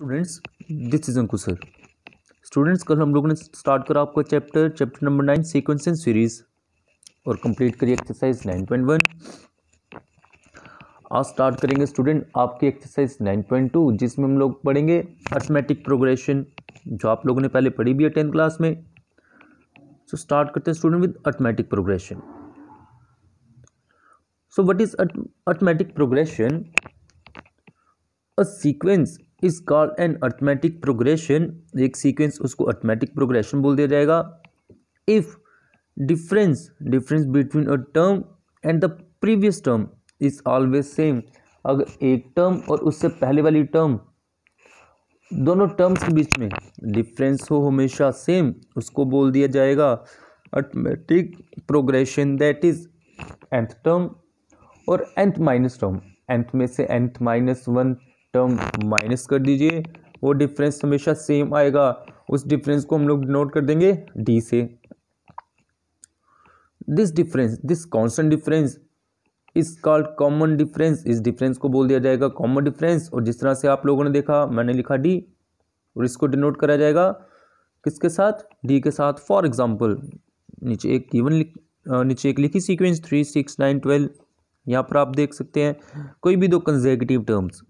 students this is Anku sir students कल हम लोगों ने स्टार्ट करा आपका chapter chapter number nine sequence and series और कंप्लीट करिए एक्सरसाइज नाइन पॉइंट वन आज स्टार्ट करेंगे स्टूडेंट आपकी एक्सरसाइज नाइन पॉइंट टू जिसमें हम लोग पढ़ेंगे अर्थमेटिक प्रोग्रेशन जो आप लोगों ने पहले पढ़ी भी है टेंथ क्लास में सो so, स्टार्ट करते हैं student with arithmetic progression so what is arithmetic progression a sequence is call an arithmetic progression एक सीक्वेंस उसको अर्थमेटिक प्रोग्रेशन बोल दिया जाएगा if difference difference between a term and the previous term is always same अगर एक term और उससे पहले वाली टर्म दोनों टर्म्स के बीच में डिफरेंस हो हमेशा सेम उसको बोल दिया जाएगा arithmetic progression that is nth term और एंथ माइनस टर्म एंथ में से nth minus one term minus कर दीजिए वो डिफरेंस हमेशा सेम आएगा उस डिफरेंस को हम लोग नोट कर देंगे डी से this difference this constant difference is called common difference is difference को बोल दिया जाएगा कॉमन डिफरेंस और जिस तरह से आप लोगों ने देखा मैंने लिखा डी और इसको डिनोट करा जाएगा किसके साथ डी के साथ फॉर एग्जाम्पल नीचे एक इवन नीचे एक लिखी sequence three six nine twelve यहाँ पर आप देख सकते हैं कोई भी दो कंजेगेटिव टर्म्स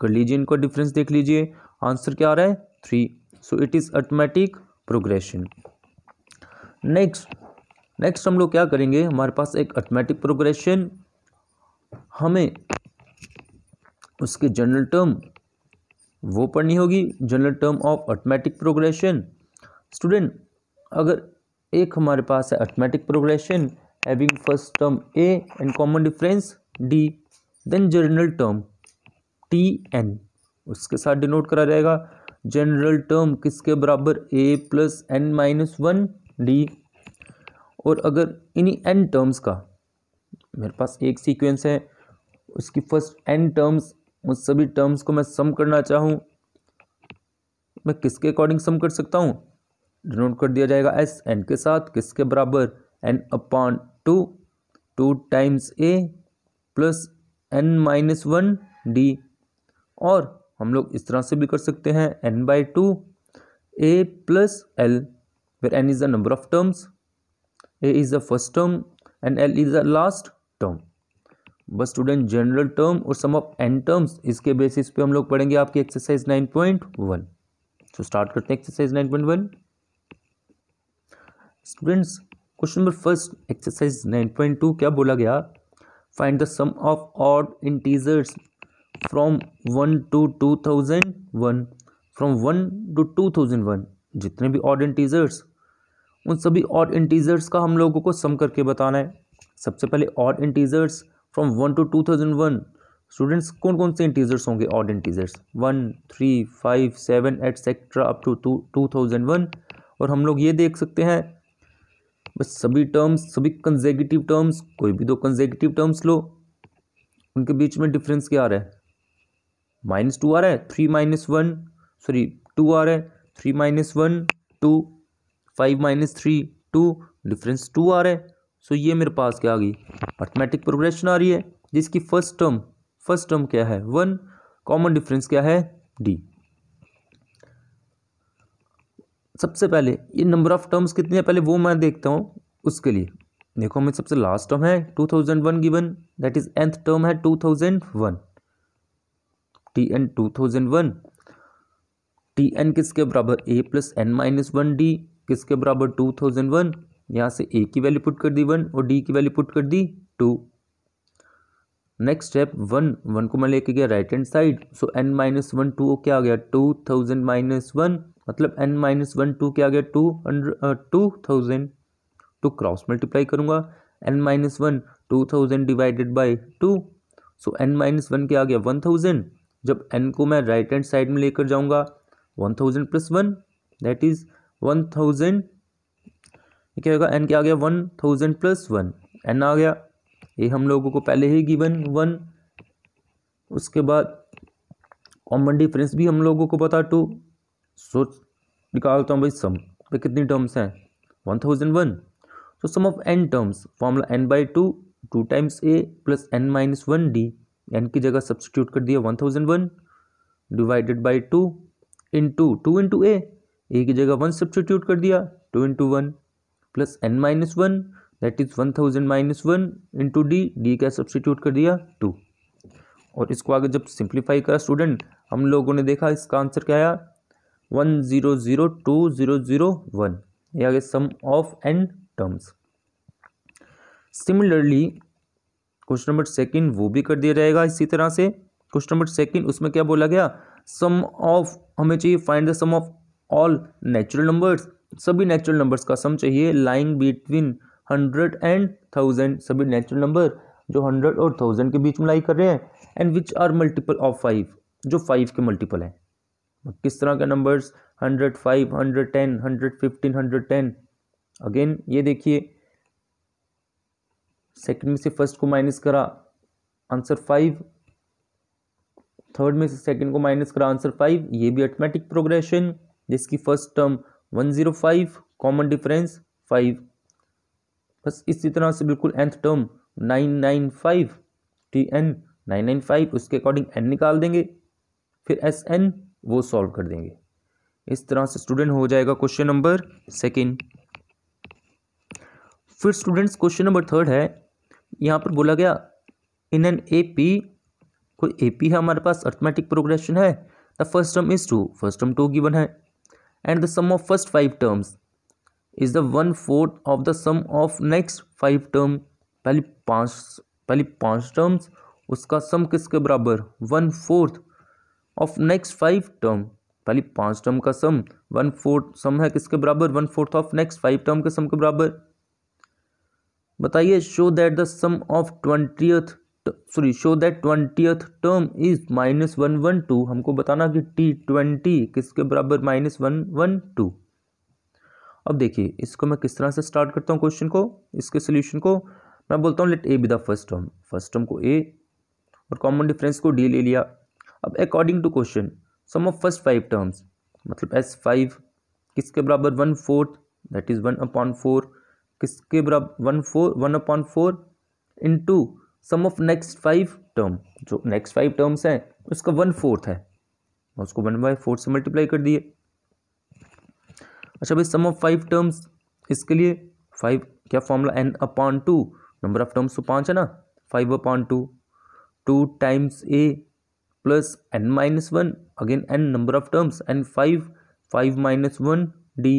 कर लीजिए इनका डिफरेंस देख लीजिए आंसर क्या आ रहा है three so it is automatic progression next next हम लोग क्या करेंगे हमारे पास एक ऑटोमेटिक प्रोग्रेशन हमें उसके जनरल टर्म वो पढ़नी होगी general term of automatic progression student अगर एक हमारे पास है automatic progression having first term a and common difference d then general term t n उसके साथ डिनोट करा जाएगा जनरल टर्म किसके बराबर a plus N minus one d और अगर इन्हीं एन टर्म्स का मेरे पास एक सीक्वेंस है उसकी फर्स्ट एन टर्म्स उस सभी टर्म्स को मैं सम करना चाहूँ मैं किसके अकॉर्डिंग सम कर सकता हूँ डिनोट कर दिया जाएगा एस एन के साथ किसके बराबर N upon two two times ए plus N minus one d और हम लोग इस तरह से भी कर सकते हैं n by two a plus l where n is the number of terms a is the first term and l is the last term बस स्टूडेंट जनरल टर्म और सम ऑफ एन टर्म्स इसके basis पे हम लोग पढ़ेंगे आपकी exercise nine point one so start करते हैं exercise nine point one students question number first exercise nine point two क्या बोला गया find the sum of odd integers from one to two thousand one from one to two thousand one जितने भी odd integers उन सभी odd integers का हम लोगों को सम करके बताना है सबसे पहले odd integers from one to two thousand one students कौन कौन से इंटीजर्स होंगे odd integers one three five seven etcetera up to two two thousand one और हम लोग ये देख सकते हैं बस सभी टर्म्स सभी कंजेगेटिव टर्म्स कोई भी दो कंजेगेटिव टर्म्स लो उनके बीच में डिफरेंस क्या आ रहा है माइनस टू आ रहा है three minus one sorry two आ रहा है three minus one two five minus three two difference two आ रहा है सो ये मेरे पास क्या आ गई अर्थमेटिक प्रोग्रेशन आ रही है जिसकी फर्स्ट टर्म फर्स्ट टर्म क्या है वन कॉमन डिफरेंस क्या है डी सबसे पहले ये नंबर ऑफ टर्म्स कितने हैं पहले वो मैं देखता हूँ उसके लिए देखो मैं सबसे लास्ट टर्म है two thousand one given that is nth term है two thousand one t n two thousand one t n किसके बराबर a plus N minus one D किसके बराबर टू थाउजेंड वन यहाँ से ए की वैल्यू पुट कर दी वन और डी की वैल्यू पुट कर दी two next step one one को मैं लेके गया right hand side so n minus one two क्या आ गया टू थाउजेंड माइनस वन मतलब एन माइनस वन टू क्या आ गया two hundred two thousand two cross multiply करूंगा n minus one two thousand divided by two so n minus one क्या आ गया वन थाउजेंड जब एन को मैं राइट हैंड साइड में लेकर जाऊंगा one thousand plus one that is one thousand क्या होगा एन क्या आ गया one thousand plus one n आ गया ये हम लोगों को पहले ही गिवन वन उसके बाद कॉमन डिफरेंस भी हम लोगों को पता टू सोच निकालता हूँ भाई सम पे तो कितनी टर्म्स हैं वन थाउजेंड वन तो sum of N terms formula n by two two times A plus N minus one d n की जगह सब्सिट्यूट कर दिया one thousand one divided by two in two two into a a की जगह one substitute कर दिया two into one plus N minus one that is one thousand minus one in two d d का substitute कर दिया to और इसको आगे जब सिंप्लीफाई करा स्टूडेंट हम लोगों ने देखा इसका आंसर क्या आया one zero zero two zero zero one ये आगे sum of n terms similarly question number second वो भी कर दिया जाएगा इसी तरह से क्वेश्चन नंबर सेकंड उसमें क्या बोला गया सम ऑफ हमें चाहिए find the sum of all natural numbers सभी नेचुरल नंबर्स का सम चाहिए lying between hundred and thousand सभी नेचुरल नंबर जो हंड्रेड और थाउजेंड के बीच में लाई कर रहे हैं and which are multiple of five जो फाइव के मल्टीपल हैं किस तरह के numbers hundred five hundred ten hundred fifteen hundred ten again ये देखिए सेकंड में से फर्स्ट को माइनस करा आंसर फाइव थर्ड में से सेकंड को माइनस करा आंसर फाइव ये भी अटमेटिक प्रोग्रेशन जिसकी first term one zero five common difference five बस इसी तरह से बिल्कुल nth term nine nine five t n nine nine five उसके अकॉर्डिंग एन निकाल देंगे फिर एस एन वो सॉल्व कर देंगे इस तरह से स्टूडेंट हो जाएगा क्वेश्चन नंबर सेकेंड फिर स्टूडेंट्स क्वेश्चन नंबर थर्ड है यहाँ पर बोला गया इन एन ए पी कोई ए पी है हमारे पास अर्थमेटिक प्रोग्रेशन है the first term is two first term two given है and the sum of first five terms is the one fourth of the sum of next five term पहली पांच पहली पांच टर्म्स उसका सम किसके बराबर one fourth of next five term पहली पांच टर्म का सम वन फोर्थ सम है किसके बराबर one fourth of next five term के सम के बराबर बताइए show that the sum of twentieth sorry show that twentieth term is minus one one two हमको बताना कि टी ट्वेंटी किसके बराबर माइनस वन वन टू अब देखिए इसको मैं किस तरह से स्टार्ट करता हूँ क्वेश्चन को इसके सोल्यूशन को मैं बोलता हूँ let a be the first term first term को ए और कॉमन डिफरेंस को डी ले लिया अब according to question sum of first five terms मतलब एस फाइव किसके बराबर one fourth that is one upon four किसके बराबर one four one upon four into sum of next five term जो नेक्स्ट फाइव टर्म्स हैं उसका one fourth है उसको वन बाई फोर्थ से मल्टीप्लाई कर दिए अच्छा भाई सम ऑफ फाइव टर्म्स इसके लिए फाइव क्या formula N upon two number of terms तो पाँच है ना five upon two two times A plus N minus one again n number of terms n five five minus one d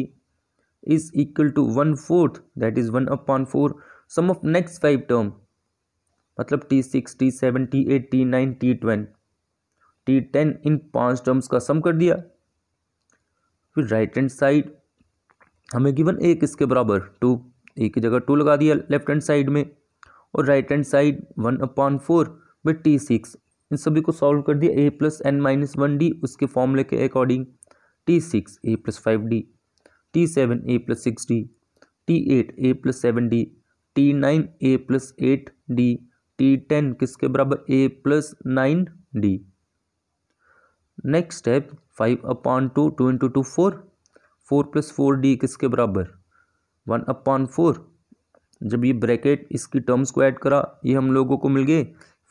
is equal to one fourth that is one upon four sum of next five term मतलब t six t seven t eight t nine t twelve t ten इन पांच terms का sum कर दिया फिर right hand side हमें given एक इसके बराबर टू एक की जगह टू लगा दिया लेफ्ट हैंड साइड में और right hand side one upon four by t six इन सभी को सॉल्व कर दिया a plus N minus one d उसके फॉर्मूले के according t six a plus five d t seven a plus six d t eight a plus seven d t nine a plus eight d t ten किसके बराबर a plus nine d next step five upon two two into two four four plus four d किसके बराबर one upon four जब ये bracket इसकी terms को add करा ये हम लोगों को मिल गए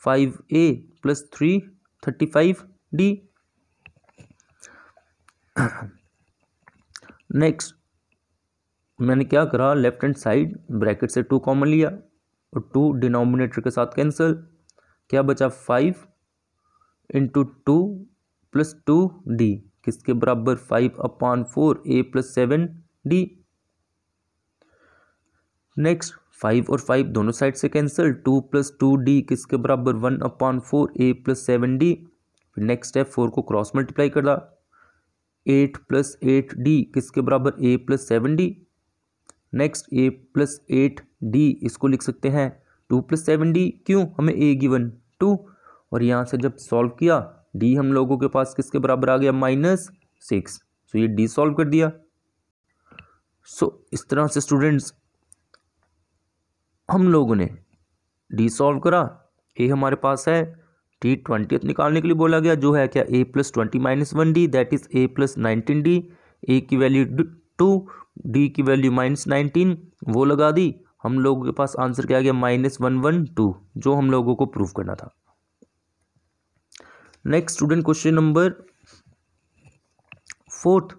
five a plus three thirty five d next मैंने क्या करा लेफ्ट हैंड साइड ब्रैकेट से टू कॉमन लिया और टू डिनोमिनेटर के साथ कैंसिल क्या बचा five into two plus two d किसके बराबर five upon four a plus seven d next five और फाइव दोनों साइड से cancel two plus two d किसके बराबर one upon four a plus seven d फिर नेक्स्ट स्टेप फोर को cross multiply कर दा एट प्लस एट डी किसके बराबर a plus seven d next a plus eight d इसको लिख सकते हैं टू प्लस सेवन डी क्यों हमें ए गिवन टू और यहाँ से जब सॉल्व किया डी हम लोगों के पास किसके बराबर आ गया माइनस सिक्स सो तो ये डी सॉल्व कर दिया सो so, इस तरह से स्टूडेंट्स हम लोगों ने डी सॉल्व करा ए हमारे पास है टी ट्वेंटी तो निकालने के लिए बोला गया जो है क्या a plus twenty minus one d that is a plus nineteen d a की वैल्यू टू डी की वैल्यू माइनस नाइनटीन वो लगा दी हम लोगों के पास आंसर क्या आ गया माइनस वन वन टू जो हम लोगों को प्रूव करना था next student question number fourth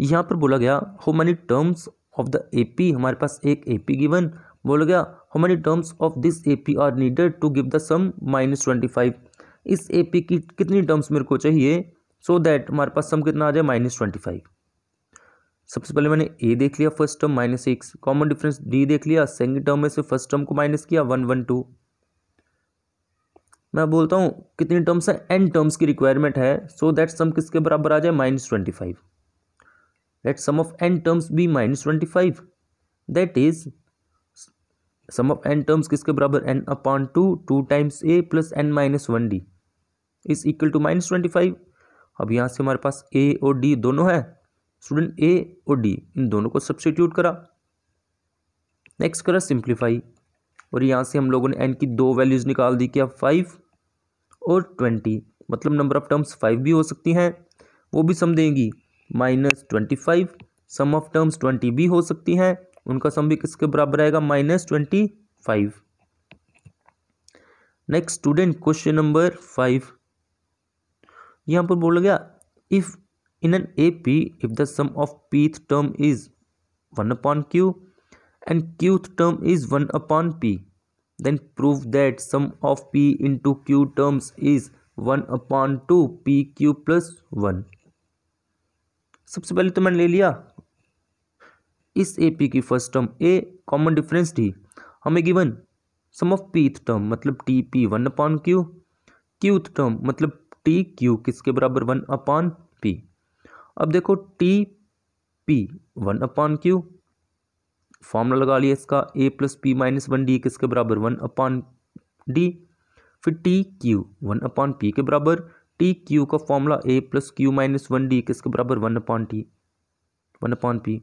यहां पर बोला गया how many terms of the AP हमारे पास एक एपी गिवन बोल गया how many terms of this A P are needed to give the sum minus twenty five इस ए पी की कितनी टर्म्स मेरे को चाहिए सो दैट हमारे पास सम कितना आ जाए माइनस ट्वेंटी फाइव सबसे पहले मैंने ए देख लिया first term minus six common difference D देख लिया सेकेंड टर्म में से फर्स्ट टर्म को माइनस किया वन वन टू मैं बोलता हूँ कितनी टर्म्स है एन टर्म्स की रिक्वायरमेंट है सो दैट सम किसके बराबर आ जाए minus twenty five let sum of N terms be minus twenty five that is sum of N terms किसके बराबर N upon two two times A plus N minus one D is equal to minus twenty five अब यहाँ से हमारे पास ए और D दोनों है student ए और डी इन दोनों को सब्सटीट्यूट करा नेक्स्ट करा सिंप्लीफाई और यहाँ से हम लोगों ने एन की दो वैल्यूज़ निकाल दी क्या फाइव और ट्वेंटी मतलब नंबर ऑफ टर्म्स फाइव भी हो सकती हैं वो भी सम देंगी minus twenty five sum of terms twenty भी हो सकती हैं उनका सम भी किसके बराबर रहेगा minus twenty five next student question number five यहाँ पर बोला गया if in an A P if the sum of pth term is one upon Q and qth term is one upon P then prove that sum of P into Q terms is one upon two P Q plus one सबसे पहले तो मैंने ले लिया इस A P की first term A common difference D हमें given sum of pth term मतलब T P one upon Q qth term मतलब टी क्यू किसके बराबर वन अपॉन पी अब देखो T P one upon Q formula लगा लिया इसका A plus P minus one D किसके बराबर वन अपॉन डी फिर T Q one upon P के बराबर टी क्यू का formula A plus Q minus one D किसके बराबर one upon T one upon P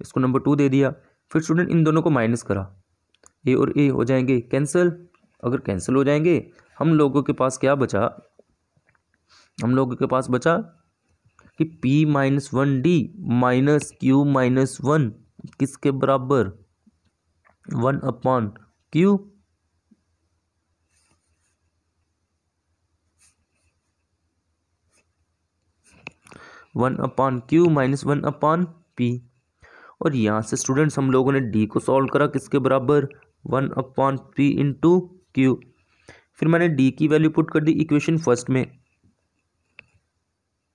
इसको नंबर टू दे दिया फिर स्टूडेंट इन दोनों को माइनस करा ए और ए हो जाएंगे कैंसिल अगर कैंसिल हो जाएंगे हम लोगों के पास क्या बचा हम लोगों के पास बचा कि p minus one D minus Q minus one किसके बराबर one upon Q one upon Q minus one upon P और यहाँ से स्टूडेंट्स हम लोगों ने डी को सॉल्व करा किसके बराबर one upon P two Q फिर मैंने डी की वैल्यू पुट कर दी इक्वेशन फर्स्ट में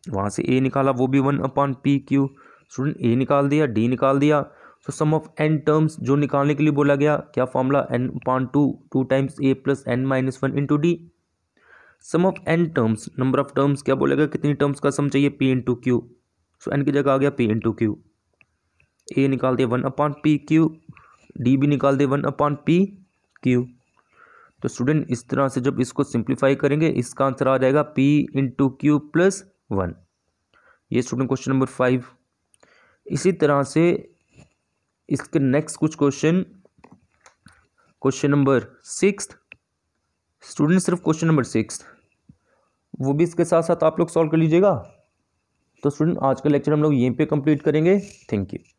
वहाँ से ए निकाला वो भी one upon P Q student A निकाल दिया डी निकाल दिया तो सम ऑफ एन टर्म्स जो निकालने के लिए बोला गया क्या formula N upon two two times A plus N minus one into D sum of N terms number of terms क्या बोलेगा कितनी टर्म्स का सम चाहिए P into Q so N की जगह आ गया पी इंटू क्यू ए निकाल दिया one upon P Q D भी निकाल दिया वन अपॉन पी क्यू तो स्टूडेंट इस तरह से जब इसको सिंप्लीफाई करेंगे इसका आंसर आ जाएगा P into Q plus one ये स्टूडेंट क्वेश्चन नंबर फाइव इसी तरह से इसके नेक्स्ट कुछ question question number six student सिर्फ क्वेश्चन नंबर सिक्स वो भी इसके साथ साथ आप लोग सॉल्व कर लीजिएगा तो स्टूडेंट आज का लेक्चर हम लोग यहीं पे कंप्लीट करेंगे थैंक यू